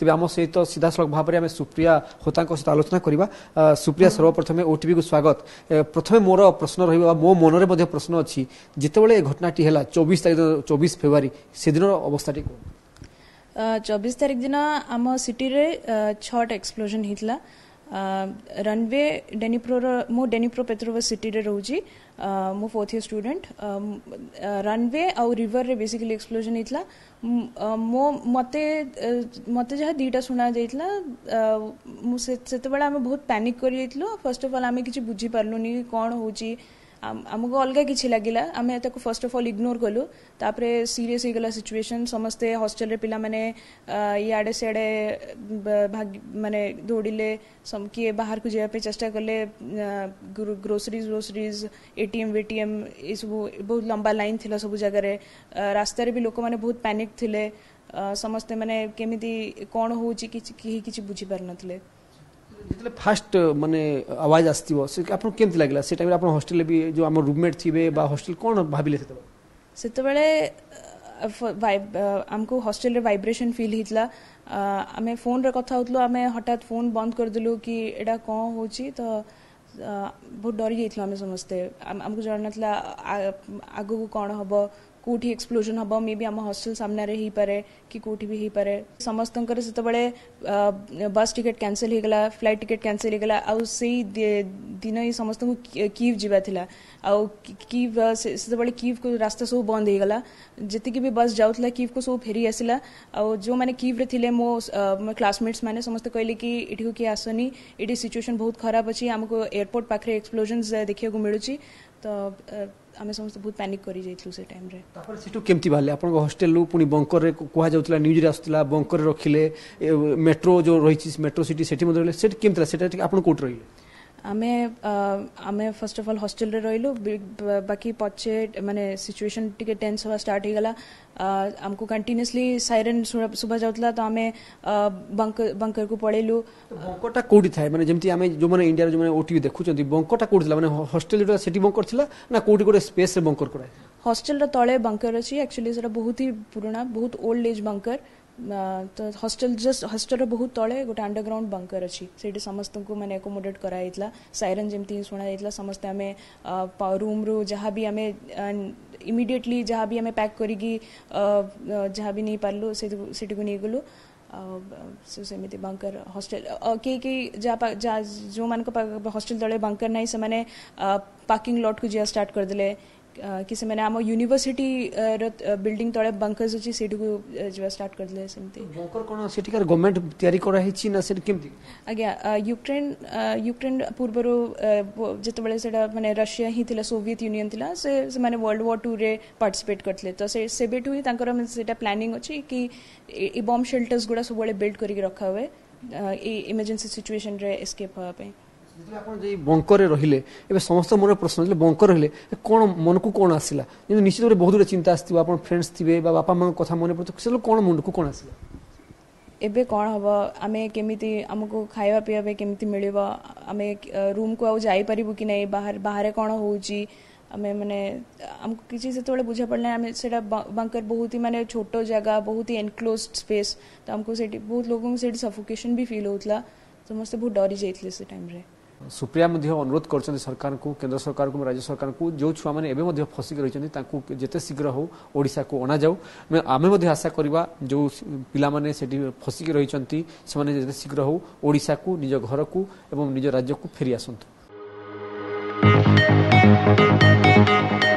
ତେବେ ଆମ ସହିତ ସିଧାସଳଖ ଭାବରେ ଆମେ ସୁପ୍ରିୟା ହୋତାଙ୍କ ସହିତ ଆଲୋଚନା କରିବା ସୁପ୍ରିୟା ସର୍ବପ୍ରଥମେ ଓଟିଭିକୁ ସ୍ୱାଗତ ପ୍ରଥମେ ମୋର ପ୍ରଶ୍ନ ରହିବ ମୋ ମନରେ ମଧ୍ୟ ପ୍ରଶ୍ନ ଅଛି ଯେତେବେଳେ ଏ ଘଟଣାଟି ହେଲା ଚବିଶ ତାରିଖ ଚବିଶ ଫେବୃଆରୀ ସେଦିନର ଅବସ୍ଥାଟି ଚବିଶ ତାରିଖ ଦିନ ଆମ ସିଟିରେ ଛଅଟା ଏକ୍ସପ୍ଲୋଜନ୍ ହେଇଥିଲା ରନୱେ ଡେନିପ୍ରୋର ମୁଁ ଡେନିପ୍ରୋ ପେଟ୍ରୋଭ ସିଟିରେ ରହୁଛି ମୁଁ ଫୋର୍ଥ ଇୟର୍ ଷ୍ଟୁଡେଣ୍ଟ ରନୱେ ଆଉ ରିଭରରେ ବେସିକାଲି ଏକ୍ସପ୍ଲୋଜନ୍ ହେଇଥିଲା ମୋ ମୋତେ ମୋତେ ଯାହା ଦୁଇଟା ଶୁଣାଯାଇଥିଲା ମୁଁ ସେତେବେଳେ ଆମେ ବହୁତ ପ୍ୟାନିକ୍ କରିଯାଇଥିଲୁ ଫାର୍ଷ୍ଟ ଅଫ୍ ଅଲ୍ ଆମେ କିଛି ବୁଝିପାରିଲୁନି କ'ଣ ହେଉଛି ଆମକୁ ଅଲଗା କିଛି ଲାଗିଲା ଆମେ ତାକୁ ଫାର୍ଷ୍ଟ ଅଫ୍ ଅଲ୍ ଇଗ୍ନୋର କଲୁ ତାପରେ ସିରିୟସ୍ ହେଇଗଲା ସିଚୁଏସନ୍ ସମସ୍ତେ ହଷ୍ଟେଲରେ ପିଲାମାନେ ଇଆଡ଼େ ସିଆଡ଼େ ମାନେ ଦୌଡ଼ିଲେ କିଏ ବାହାରକୁ ଯିବା ପାଇଁ ଚେଷ୍ଟା କଲେ ଗ୍ରୋସରିଜ୍ ଗ୍ରୋସରିଜ୍ ଏଟିଏମ୍ ବେଟିଏମ୍ ଏସବୁ ବହୁତ ଲମ୍ବା ଲାଇନ୍ ଥିଲା ସବୁ ଜାଗାରେ ରାସ୍ତାରେ ବି ଲୋକମାନେ ବହୁତ ପ୍ୟାନିକ୍ ଥିଲେ ସମସ୍ତେ ମାନେ କେମିତି କ'ଣ ହେଉଛି କିଛି କେହି କିଛି ବୁଝିପାରୁନଥିଲେ ଯେତେବେଳେ ଫାଷ୍ଟ ମାନେ ଆୱାଜ ଆସିଥିବ ସେ ଆପଣଙ୍କୁ କେମିତି ଲାଗିଲା ସେ ଟାଇମ୍ରେ ଆପଣ ହଷ୍ଟେଲରେ ବି ଯେଉଁ ଆମ ରୁମମେଟ୍ ଥିବେ ବା ହଷ୍ଟେଲ କ'ଣ ଭାବିଲେ ସେତେବେଳେ ସେତେବେଳେ ଆମକୁ ହଷ୍ଟେଲରେ ଭାଇବ୍ରେସନ୍ ଫିଲ୍ ହେଇଥିଲା ଆମେ ଫୋନ୍ରେ କଥା ହେଉଥିଲୁ ଆମେ ହଠାତ୍ ଫୋନ୍ ବନ୍ଦ କରିଦେଲୁ କି ଏଇଟା କ'ଣ ହେଉଛି ତ ବହୁତ ଡରି ଯାଇଥିଲୁ ଆମେ ସମସ୍ତେ ଆମକୁ ଜଣାନଥିଲା ଆଗକୁ କ'ଣ ହେବ କୋଉଠି ଏକ୍ସପ୍ଲୋଜନ୍ ହେବ ମେ ବି ଆମ ହଷ୍ଟେଲ ସାମ୍ନାରେ ହେଇପାରେ କି କୋଉଠି ବି ହେଇପାରେ ସମସ୍ତଙ୍କର ସେତେବେଳେ ବସ୍ ଟିକେଟ୍ କ୍ୟାନସେଲ୍ ହେଇଗଲା ଫ୍ଲାଇଟ୍ ଟିକେଟ୍ କ୍ୟାନସେଲ୍ ହେଇଗଲା ଆଉ ସେଇ ଦିନ ହିଁ ସମସ୍ତଙ୍କୁ କିଭ୍ ଯିବା ଥିଲା ଆଉ କିଭ୍ ସେତେବେଳେ କିଭ୍କୁ ରାସ୍ତା ସବୁ ବନ୍ଦ ହେଇଗଲା ଯେତିକି ବି ବସ୍ ଯାଉଥିଲା କିଭ୍କୁ ସବୁ ଫେରି ଆସିଲା ଆଉ ଯେଉଁମାନେ କିଭ୍ରେ ଥିଲେ ମୋ କ୍ଲାସମେଟ୍ସ ମାନେ ସମସ୍ତେ କହିଲେ କି ଏଠିକୁ କିଏ ଆସନି ଏଠି ସିଚୁଏସନ୍ ବହୁତ ଖରାପ ଅଛି ଆମକୁ ଏୟାରପୋର୍ଟ ପାଖରେ ଏକ୍ସପ୍ଲୋଜନ୍ସ ଦେଖିବାକୁ ମିଳୁଛି ତ ଆମେ ସମସ୍ତେ ବହୁତ ପ୍ୟାନିକ୍ କରିଯାଇଥିଲୁ ସେ ଟାଇମ୍ରେ ତାପରେ ସେଠୁ କେମିତି ବାହାରିଲେ ଆପଣଙ୍କ ହଷ୍ଟେଲରୁ ପୁଣି ବଙ୍କରରେ କୁହାଯାଉଥିଲା ନ୍ୟୁଜ୍ରେ ଆସୁଥିଲା ବଙ୍କରରେ ରଖିଲେ ମେଟ୍ରୋ ଯେଉଁ ରହିଛି ମେଟ୍ରୋ ସିଟି ସେଠି ମଧ୍ୟ ରହିଲେ ସେଠି କେମିତି ଥିଲା ସେଟା ଆପଣ କେଉଁଠି ରହିଲେ ଆମେ ଆମେ ଫାର୍ଷ୍ଟ ଅଫ୍ ଅଲ୍ ହଷ୍ଟେଲରେ ରହିଲୁ ବାକି ପଛେ ମାନେ ସିଚୁଏସନ୍ ଟିକେ ଟେନ୍ସ ହେବା ଷ୍ଟାର୍ଟ ହେଇଗଲା ଆମକୁ କଣ୍ଟିନ୍ୟୁସଲି ସାଇରେନ୍ ଶୁଭା ଯାଉଥିଲା ତ ଆମେ ବଙ୍କରକୁ ପଳେଇଲୁ ବଙ୍କଟା କୋଉଠି ଥାଏ ମାନେ ଯେମିତି ଆମେ ଯେଉଁମାନେ ଇଣ୍ଡିଆରେ ଯେଉଁମାନେ ଓଟିଭି ଦେଖୁଛନ୍ତି ବଙ୍କଟା କୋଉଠି ଥିଲା ମାନେ ହଷ୍ଟେଲ ଯେଉଁଟା ସେଠି ବଙ୍କର ଥିଲା ନା କୋଉଠି ଗୋଟେ ସ୍ପେସ୍ରେ ବଙ୍କର କରାଏ ହଷ୍ଟେଲର ତଳେ ବଙ୍କର ଅଛି ଆକ୍ଚୁଆଲି ସେଟା ବହୁତ ହି ପୁରୁଣା ବହୁତ ଓଲ୍ଡ ଏଜ୍ ବଙ୍କର ତ ହଷ୍ଟେଲ ଜଷ୍ଟ ହଷ୍ଟେଲର ବହୁତ ତଳେ ଗୋଟେ ଅଣ୍ଡରଗ୍ରାଉଣ୍ଡ ବଙ୍କର ଅଛି ସେଇଠି ସମସ୍ତଙ୍କୁ ମାନେ ଆକୋମୋଡେଟ୍ କରାଯାଇଥିଲା ସାଇରନ୍ ଯେମିତି ଶୁଣାଯାଇଥିଲା ସମସ୍ତେ ଆମେ ରୁମ୍ରୁ ଯାହା ବି ଆମେ ଇମିଡ଼ିଏଟଲି ଯାହା ବି ଆମେ ପ୍ୟାକ୍ କରିକି ଯାହା ବି ନେଇପାରିଲୁ ସେଠିକୁ ନେଇଗଲୁ ସେମିତି ବଙ୍କର ହଷ୍ଟେଲ କେହି କେହି ଯାହା ଯେଉଁମାନଙ୍କ ହଷ୍ଟେଲ ତଳେ ବଙ୍କର ନାହିଁ ସେମାନେ ପାର୍କିଂ ଲଟ୍କୁ ଯିବା ଷ୍ଟାର୍ଟ କରିଦେଲେ किसी मैंने आम यूनिवर्सिटी बिल्डिंग तले बंकर्स अच्छी सेठिकु जीवा स्टार्ट करले सेमते बंकर कोन सेठिकार गवर्नमेंट तयारी करा हेछि ना सेठ केमति आज्ञा यूक्रेन यूक्रेन पूर्वरो जेतबेले सेटा माने रशिया ही थी सोवियत यूनियन थिला से से माने वर्ल्ड वॉर 2 रे पार्टिसिपेट करथले तो से सेबेटु ही तांकर सेटा प्लानिंग अछि कि ए बॉम्ब शेल्टर्स गुडा सबले बिल्ड करिक रखा हुए इमर्जेंसी सिचुएशन रे एस्केप होआ पई बंकरे रहिले समस्त मोर प्रश्न जे बंकर रहिले मन को कोन आसीला निश्चित रे बहुत चिंता आस्तिव आपन फ्रेंड्स थिबे बापा मन कथा मन पड़त से कोन मन को कोन आसीला एबे कोन हबो आमे केमिति हमको खाइबा पिया बे केमिति मिलिबो आमे रूम को आउ जाई कि नै बाहर बाहर कोन होउची आमे से बुझा पड़ले आमे सेटा बंकर बहुत ही माने छोटो जगह बहुत ही एनक्लोज्ड स्पेस त हमको बहुत लोगों सफोकेशन भी फील होतला समस्त बहुत डरी जाइतले से टाइम ସୁପ୍ରିୟା ମଧ୍ୟ ଅନୁରୋଧ କରିଛନ୍ତି ସରକାରଙ୍କୁ କେନ୍ଦ୍ର ସରକାରଙ୍କୁ ରାଜ୍ୟ ସରକାରଙ୍କୁ ଯେଉଁ ଛୁଆମାନେ ଏବେ ମଧ୍ୟ ଫସିକି ରହିଛନ୍ତି ତାଙ୍କୁ ଯେତେ ଶୀଘ୍ର ହେଉ ଓଡ଼ିଶାକୁ ଅଣାଯାଉ ଆମେ ମଧ୍ୟ ଆଶା କରିବା ଯେଉଁ ପିଲାମାନେ ସେଠି ଫସିକି ରହିଛନ୍ତି ସେମାନେ ଯେତେ ଶୀଘ୍ର ହେଉ ଓଡ଼ିଶାକୁ ନିଜ ଘରକୁ ଏବଂ ନିଜ ରାଜ୍ୟକୁ ଫେରି ଆସନ୍ତୁ Thank you.